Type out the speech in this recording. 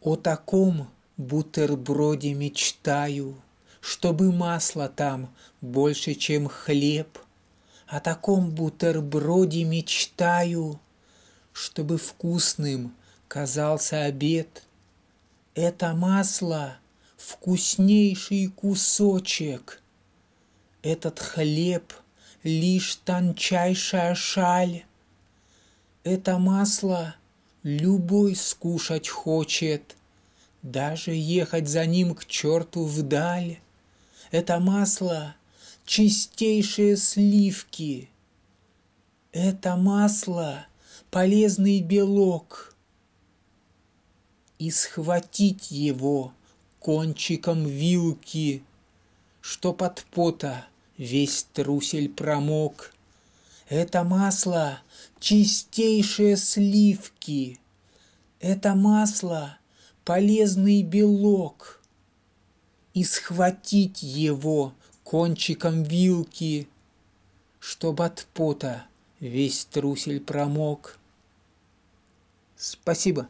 О таком бутерброде мечтаю, Чтобы масло там больше, чем хлеб. О таком бутерброде мечтаю, Чтобы вкусным казался обед. Это масло — вкуснейший кусочек. Этот хлеб — лишь тончайшая шаль. Это масло — любой скушать хочет. Даже ехать за ним к черту вдаль. Это масло — чистейшие сливки. Это масло — полезный белок. И схватить его кончиком вилки, Что под пота весь трусель промок — это масло чистейшие сливки. Это масло полезный белок. И схватить его кончиком вилки, чтобы от пота весь трусель промок. Спасибо.